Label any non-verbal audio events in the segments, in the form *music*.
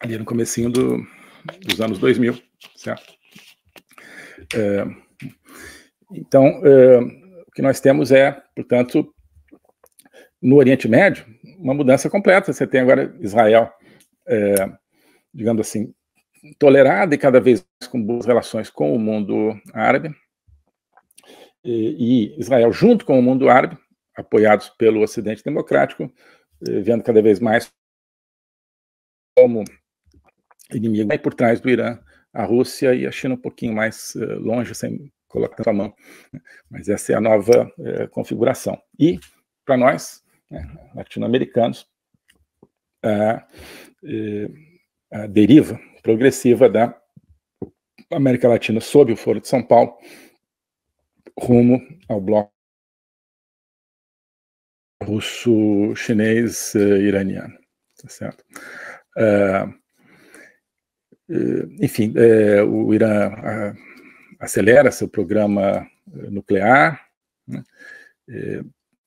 ali no comecinho do, dos anos 2000, certo? É, então, é, o que nós temos é, portanto, no Oriente Médio, uma mudança completa. Você tem agora Israel, é, digamos assim, tolerada e cada vez com boas relações com o mundo árabe, e, e Israel junto com o mundo árabe, apoiados pelo Ocidente Democrático, é, vendo cada vez mais como inimigo aí por trás do Irã, a Rússia e a China um pouquinho mais eh, longe, sem colocar a mão. Né? Mas essa é a nova eh, configuração. E, para nós, né, latino-americanos, a, eh, a deriva progressiva da América Latina sob o Foro de São Paulo, rumo ao bloco russo, chinês, iraniano, tá certo? Uh, eh, enfim, é, o Irã a, acelera seu programa eh, nuclear né,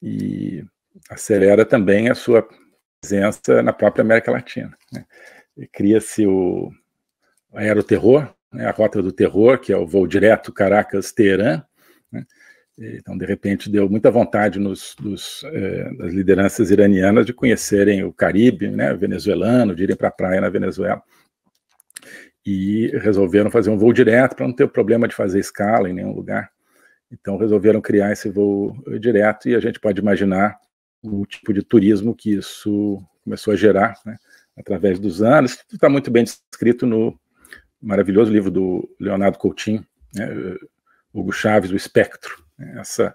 e acelera também a sua presença na própria América Latina. Né. Cria-se o aeroterror, né, a rota do terror, que é o voo direto Caracas-Teherã. Né? Então, de repente, deu muita vontade nos, dos, das lideranças iranianas de conhecerem o Caribe, né, venezuelano, de irem para a praia na Venezuela e resolveram fazer um voo direto para não ter o problema de fazer escala em nenhum lugar. Então resolveram criar esse voo eh, direto e a gente pode imaginar o tipo de turismo que isso começou a gerar né, através dos anos. Está muito bem descrito no maravilhoso livro do Leonardo Coutinho, né, eh, Hugo Chaves, O Espectro. Né, essa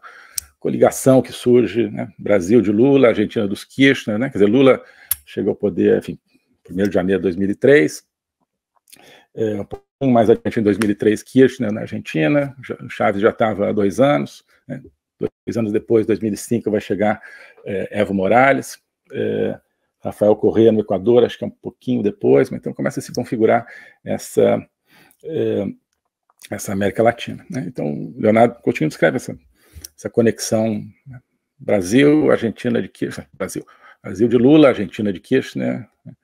coligação que surge, né, Brasil de Lula, Argentina dos Kirchner, né, quer dizer, Lula chegou ao poder, enfim, 1 de janeiro de 2003, é, um pouco mais adiante, em 2003, Kirchner né, na Argentina, Chaves já estava há dois anos, né? dois anos depois, 2005, vai chegar é, Evo Morales, é, Rafael Correa no Equador, acho que é um pouquinho depois, mas então começa a se configurar essa, é, essa América Latina. Né? Então, Leonardo Coutinho descreve essa, essa conexão né. Brasil, Argentina de Kirchner, Brasil, Brasil de Lula, Argentina de Kirchner, né?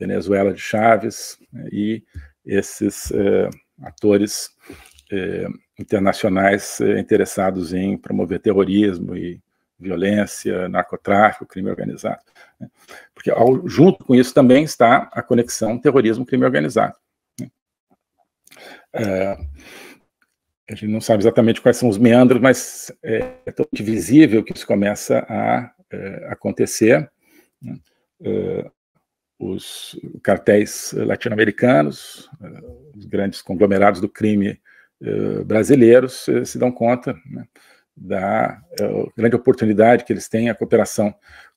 Venezuela de Chaves né, e esses eh, atores eh, internacionais eh, interessados em promover terrorismo e violência, narcotráfico, crime organizado. Né. Porque ao, junto com isso também está a conexão terrorismo-crime organizado. Né. a gente não sabe exatamente quais são os meandros, mas é, é tão visível que isso começa a acontecer os cartéis latino-americanos, eh, os grandes conglomerados do crime eh, brasileiros, eh, se dão conta né, da grande oportunidade que eles têm a cooperação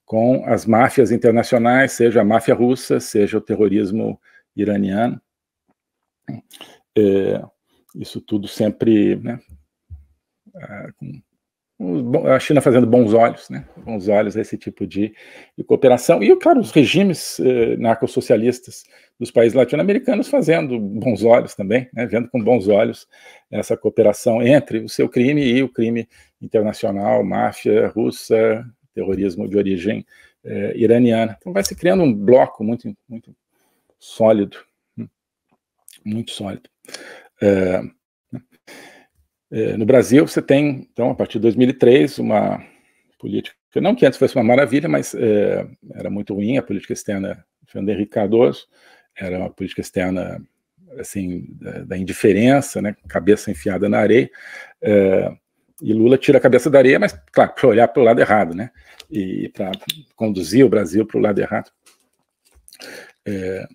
com as máfias internacionais, seja a máfia russa, seja o terrorismo iraniano. É, isso tudo sempre né, ah, com a China fazendo bons olhos, né? bons olhos a esse tipo de, de cooperação. E, claro, os regimes eh, narcossocialistas dos países latino-americanos fazendo bons olhos também, né? vendo com bons olhos essa cooperação entre o seu crime e o crime internacional, máfia russa, terrorismo de origem eh, iraniana. Então vai se criando um bloco muito, muito sólido, hum, muito sólido. Uh, é, no Brasil, você tem, então, a partir de 2003, uma política, não que antes fosse uma maravilha, mas é, era muito ruim, a política externa de Fernando Henrique Cardoso, era uma política externa, assim, da, da indiferença, né, cabeça enfiada na areia, é, e Lula tira a cabeça da areia, mas, claro, para olhar para o lado errado, né, e para conduzir o Brasil para o lado errado. É,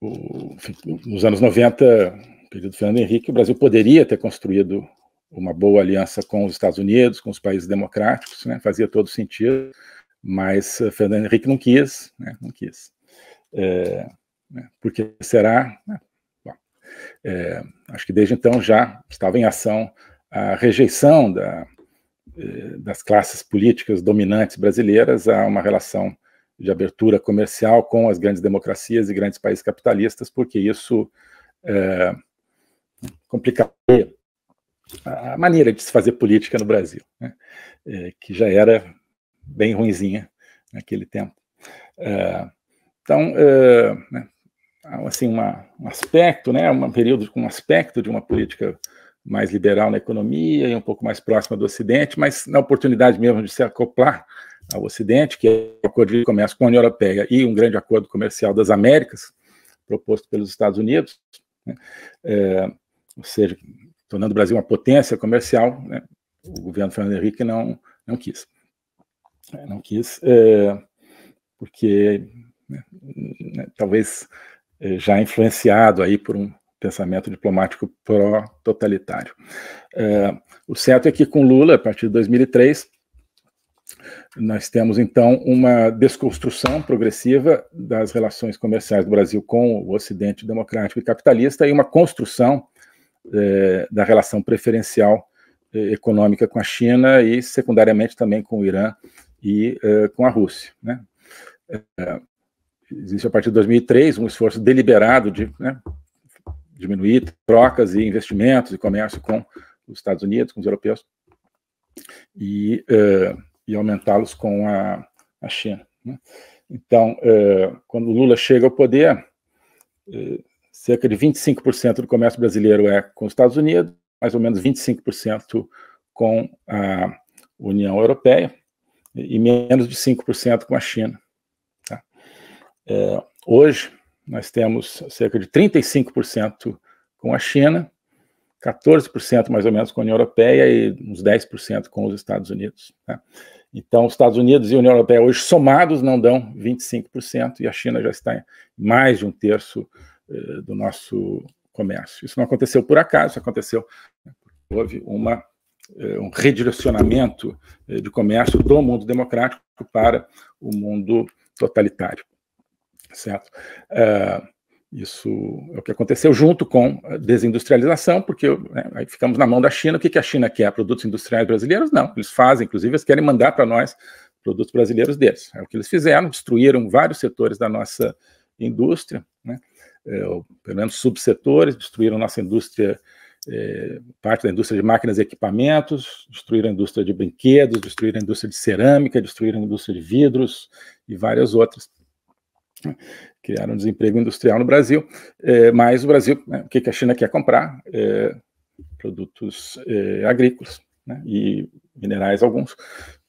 o, enfim, nos anos 90, período Fernando Henrique, o Brasil poderia ter construído uma boa aliança com os Estados Unidos, com os países democráticos, né? fazia todo sentido, mas eh, Fernando Henrique não quis, né? não quis. É, né? Porque será? Né? Bom, é, acho que desde então já estava em ação a rejeição da, eh, das classes políticas dominantes brasileiras a uma relação de abertura comercial com as grandes democracias e grandes países capitalistas, porque isso é, eh, complicaria a maneira de se fazer política no Brasil, né? é, que já era bem ruinzinha naquele tempo. É, então, é, né? assim, uma, um aspecto, né, um período com um aspecto de uma política mais liberal na economia e um pouco mais próxima do Ocidente, mas na oportunidade mesmo de se acoplar ao Ocidente, que é o acordo de comércio com a União Europeia e um grande acordo comercial das Américas, proposto pelos Estados Unidos, né? é, ou seja, tornando o Brasil uma potência comercial, né? o governo Fernando Henrique não, não quis. É, não quis, é, porque né, né talvez é, já influenciado aí por um pensamento diplomático pró-totalitário. É, o certo é que com Lula, a partir de 2003, nós temos então uma desconstrução progressiva das relações comerciais do Brasil com o Ocidente democrático e capitalista e uma construção é, da relação preferencial é, econômica com a China e, secundariamente, também com o Irã e é, com a Rússia. Né? É, existe, a partir de 2003, um esforço deliberado de né, diminuir trocas e investimentos e comércio com os Estados Unidos, com os europeus, e, é, e aumentá-los com a, a China. Né? Então, é, quando Lula chega ao poder, é, cerca de 25% do comércio brasileiro é com os Estados Unidos, mais ou menos 25% com a União Europeia e menos de 5% com a China. Tá? É, hoje, nós temos cerca de 35% com a China, 14% mais ou menos com a União Europeia e uns 10% com os Estados Unidos. Tá? Então, os Estados Unidos e a União Europeia hoje somados não dão 25%, e a China já está em mais de um terço eh, do nosso comércio. Isso não aconteceu por acaso, aconteceu né, houve uma, eh, um redirecionamento eh, de comércio do mundo democrático para o mundo totalitário, certo? Isso é o que aconteceu junto com a desindustrialização, porque né, aí ficamos na mão da China. O que, que a China quer? Produtos industriais brasileiros? Não, eles fazem, inclusive, eles querem mandar para nós produtos brasileiros deles. É o que eles fizeram, destruíram vários setores da nossa indústria, é, pelo menos subsetores, destruíram nossa indústria, é, parte da indústria de máquinas e equipamentos, destruíram a indústria de brinquedos, destruíram a indústria de cerâmica, destruíram a indústria de vidros e várias outras. Criaram um desemprego industrial no Brasil, é, mas o Brasil, né, o que a China quer comprar? É, produtos agrícolas né, e minerais alguns.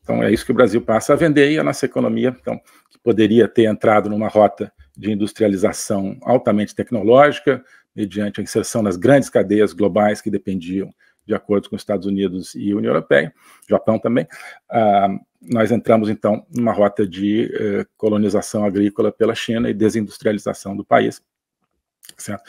Então é isso que o Brasil passa a vender e a nossa economia, então, que poderia ter entrado numa rota de industrialização altamente tecnológica, mediante a inserção nas grandes cadeias globais que dependiam de acordos com os Estados Unidos e União Europeia, Japão também, uh, nós entramos então numa rota de uh, colonização agrícola pela China e desindustrialização do país. Certo?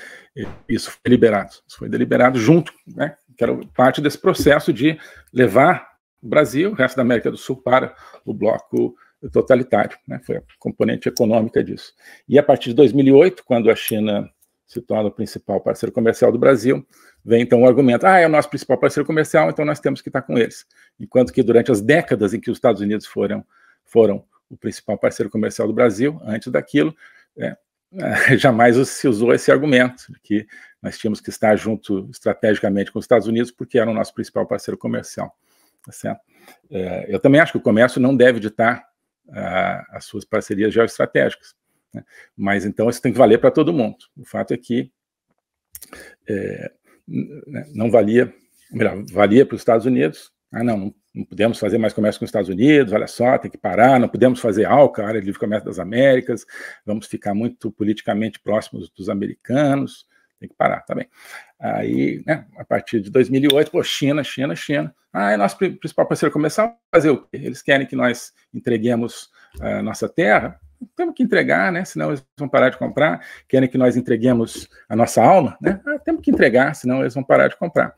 Isso foi deliberado, isso foi deliberado junto, né, que era parte desse processo de levar o Brasil, o resto da América do Sul para o bloco totalitário, né? foi a componente econômica disso. E a partir de 2008, quando a China se torna o principal parceiro comercial do Brasil, vem então o argumento: ah, é o nosso principal parceiro comercial, então nós temos que estar com eles. Enquanto que durante as décadas em que os Estados Unidos foram, foram o principal parceiro comercial do Brasil, antes daquilo, é, *laughs* jamais se usou esse argumento de que nós tínhamos que estar junto estrategicamente com os Estados Unidos porque era o nosso principal parceiro comercial. Tá certo? É, eu também acho que o comércio não deve ditar as suas parcerias geoestratégicas. Né? Mas então isso tem que valer para todo mundo. O fato é que é, né, não valia, melhor, valia para os Estados Unidos. Ah, não, não, não podemos fazer mais comércio com os Estados Unidos, olha só, tem que parar, não podemos fazer ALCA, Área de Livre Comércio das Américas, vamos ficar muito politicamente próximos dos americanos, tem que parar, tá bem. Aí, né, a partir de 2008, pô, China, China, China. Ah, é nosso principal parceiro começar a fazer o quê? Eles querem que nós entreguemos a uh, eh, nossa terra? Temos que entregar, né? Senão eles vão parar de comprar. Querem que nós entreguemos a nossa alma, né? Ah, temos que entregar, senão eles vão parar de comprar.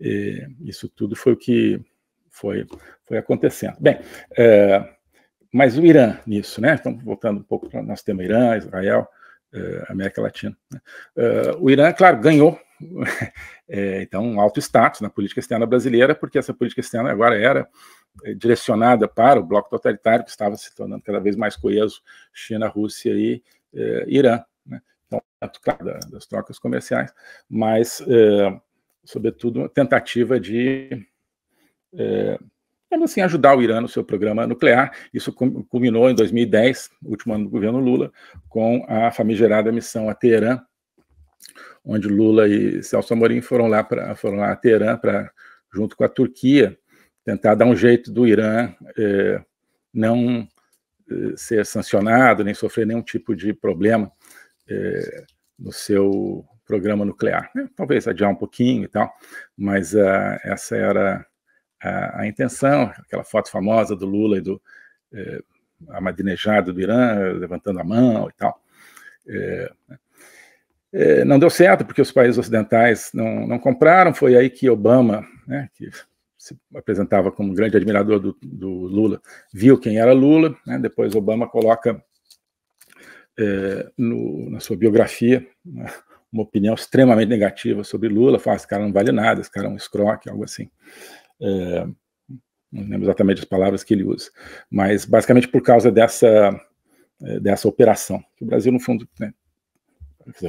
E isso tudo foi o que foi, foi acontecendo. Bem, uh, mas o Irã nisso, né? Estamos voltando um pouco para o nosso tema Irã, Israel uh, América Latina. Né? Uh, o Irã, claro, ganhou, *laughs* é, então, um alto status na política externa brasileira, porque essa política externa agora era eh, direcionada para o bloco totalitário, que estava se tornando cada vez mais coeso, China, Rússia e uh, Irã. Né? Então, claro, das trocas comerciais, mas, sobretudo, uma tentativa de tentando é, assim ajudar o Irã no seu programa nuclear. Isso culminou em 2010, último ano do governo Lula, com a famigerada missão a Teherã, onde Lula e Celso Amorim foram lá para foram lá a Teherã para junto com a Turquia tentar dar um jeito do Irã é, não é, ser sancionado nem sofrer nenhum tipo de problema no seu programa nuclear. Talvez adiar um pouquinho e tal, mas uh, essa era a, a intenção, aquela foto famosa do Lula e do eh, do Irã, levantando a mão e tal. É, é, não deu certo, porque os países ocidentais não, não compraram. Foi aí que Obama, né, que se apresentava como um grande admirador do, do Lula, viu quem era Lula. Né, depois, Obama coloca é, no, na sua biografia né, uma opinião extremamente negativa sobre Lula: fala, esse cara não vale nada, esse cara é um escroque, algo assim. É, não lembro exatamente as palavras que ele usa, mas basicamente por causa dessa, é, dessa operação. O Brasil, no fundo, né,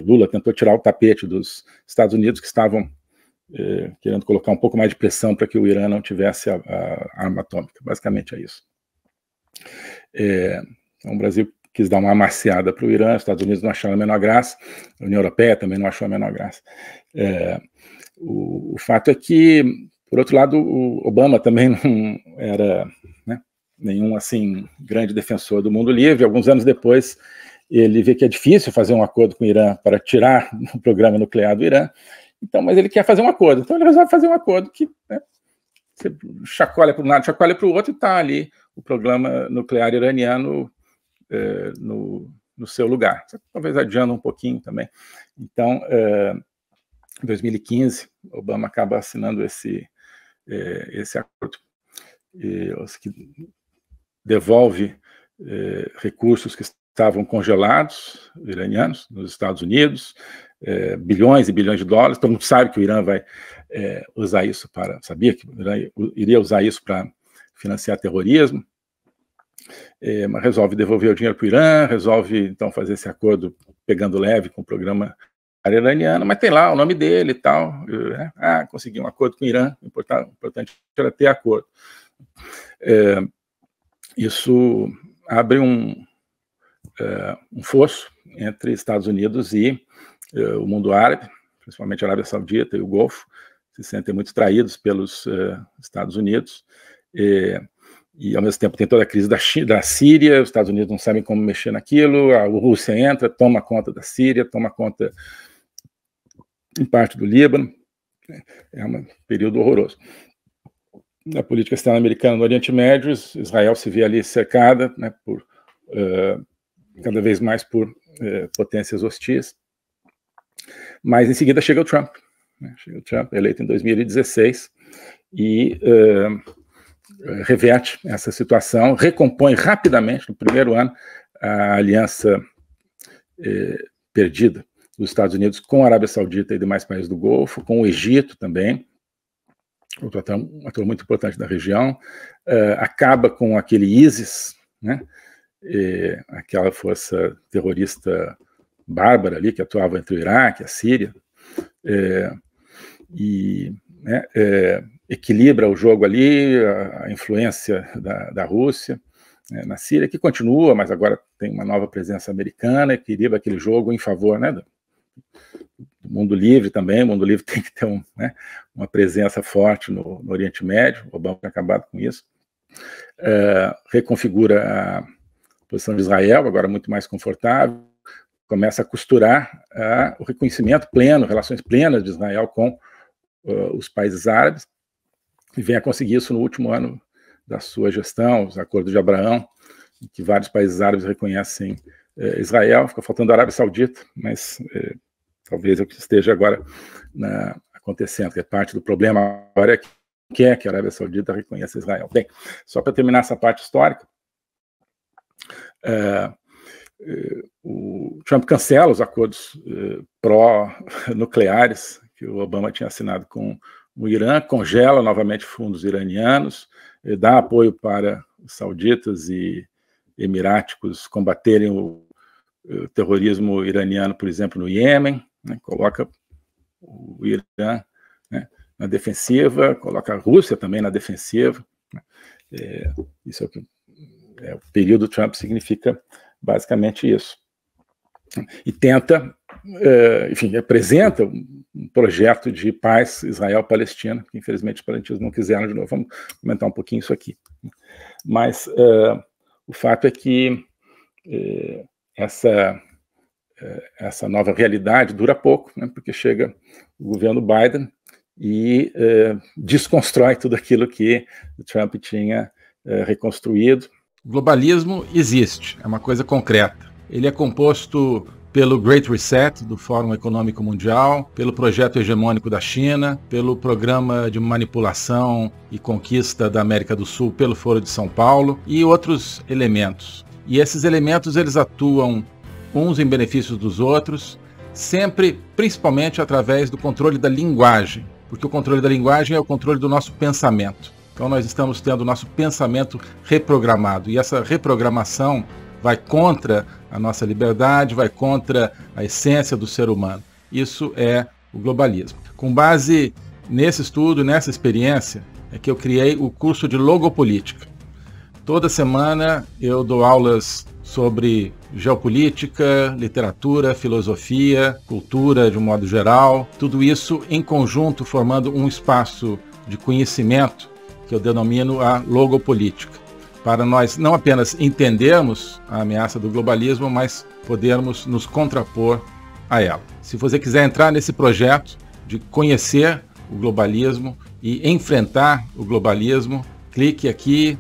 Lula tentou tirar o tapete dos Estados Unidos, que estavam é, querendo colocar um pouco mais de pressão para que o Irã não tivesse a, a arma atômica. Basicamente é isso. É, então, o Brasil quis dar uma amaciada para o Irã, os Estados Unidos não acharam a menor graça, a União Europeia também não achou a menor graça. É, o, o fato é que por outro lado, o Obama também não era né, nenhum assim grande defensor do mundo livre. Alguns anos depois, ele vê que é difícil fazer um acordo com o Irã para tirar *laughs* o programa nuclear do Irã. Então, mas ele quer fazer um acordo. Então, ele resolve fazer um acordo que né, você chacoalha para um lado, chacoalha para o outro e está ali o programa nuclear iraniano é, no, no, seu lugar. Talvez adiando um pouquinho também. Então, é, em 2015, Obama acaba assinando esse é, esse acordo, e, que devolve é, recursos que estavam congelados, iranianos, nos Estados Unidos, é, bilhões e bilhões de dólares. Todo mundo sabe que o Irã vai é, usar isso para. Sabia que o Irã iria usar isso para financiar terrorismo. É, resolve devolver o dinheiro para o Irã, resolve então fazer esse acordo pegando leve com o programa área iraniana, mas tem lá o nome dele e tal. Né? Ah, consegui um acordo com o Irã, importante, importante era ter acordo. É, isso abre um, é, um fosso entre Estados Unidos e é, o mundo árabe, principalmente a Arábia Saudita e o Golfo, se sentem muito traídos pelos é, Estados Unidos. E, é, e ao mesmo tempo tem toda a crise da, China, da, Síria, os Estados Unidos não sabem como mexer naquilo, a Rússia entra, toma conta da Síria, toma conta em parte do Líbano. Né, é um período horroroso. Na política externa americana no Oriente Médio, Israel se vê ali cercada né, por, uh, cada vez mais por uh, potências hostis. Mas em seguida chega o Trump. Né? Chega o Trump, eleito em 2016, e uh, reverte essa situação, recompõe rapidamente, no primeiro ano, a aliança perdida dos Estados Unidos com a Arábia Saudita e demais países do Golfo, com o Egito também, outro ator, um ator muito importante da região, uh, acaba com aquele ISIS, né, e eh, aquela força terrorista bárbara ali que atuava entre o Iraque e a Síria, é, e né, é, equilibra o jogo ali, a, a influência da, da Rússia né, na Síria, que continua, mas agora tem uma nova presença americana, equilibra aquele jogo em favor né, do, do mundo livre também, o mundo livre *laughs* tem que ter um, né, uma presença forte no, no, Oriente Médio, o Obama tem acabado com isso, é, reconfigura a posição de Israel, agora muito mais confortável, começa a costurar é, o reconhecimento pleno, relações plenas de Israel com uh, os países árabes, e vem a conseguir isso no último ano da sua gestão, os acordos de Abraão, em que vários países árabes reconhecem eh, Israel, fica faltando a Arábia Saudita, mas eh, Talvez é o que esteja agora na, né, acontecendo, que é parte do problema agora é que quer é que a Arábia Saudita reconheça Israel. Bem, só para terminar essa parte histórica, é, é, o Trump cancela os acordos é, pró-nucleares que o Obama tinha assinado com o Irã, congela novamente fundos iranianos, é, dá apoio para os sauditas e emiráticos combaterem o, o é, terrorismo iraniano, por exemplo, no Iêmen, né, coloca o Irã né, na defensiva, coloca a Rússia também na defensiva. Né? É, isso é o que é, o período Trump significa basicamente isso. E tenta, é, enfim, apresenta um projeto de paz Israel-Palestina, que infelizmente os palestinos não quiseram de novo. Vamos comentar um pouquinho isso aqui. Mas é, o fato é que é, essa eh, essa nova realidade dura pouco, né, porque chega o governo Biden e eh, desconstrói tudo aquilo que o Trump tinha eh, reconstruído. O globalismo existe, é uma coisa concreta. Ele é composto pelo Great Reset do Fórum Econômico Mundial, pelo projeto hegemônico da China, pelo programa de manipulação e conquista da América do Sul pelo Foro de São Paulo e outros elementos. E esses elementos eles atuam uns em benefício dos outros, sempre, principalmente através do controle da linguagem, porque o controle da linguagem é o controle do nosso pensamento. Então nós estamos tendo o nosso pensamento reprogramado e essa reprogramação vai contra a nossa liberdade, vai contra a essência do ser humano. Isso é o globalismo. Com base nesse estudo, nessa experiência, é que eu criei o curso de logopolítica. Toda semana eu dou aulas sobre geopolítica, literatura, filosofia, cultura de um modo geral, tudo isso em conjunto formando um espaço de conhecimento que eu denomino a logopolítica, para nós não apenas entendermos a ameaça do globalismo, mas podermos nos contrapor a ela. Se você quiser entrar nesse projeto de conhecer o globalismo e enfrentar o globalismo, clique aqui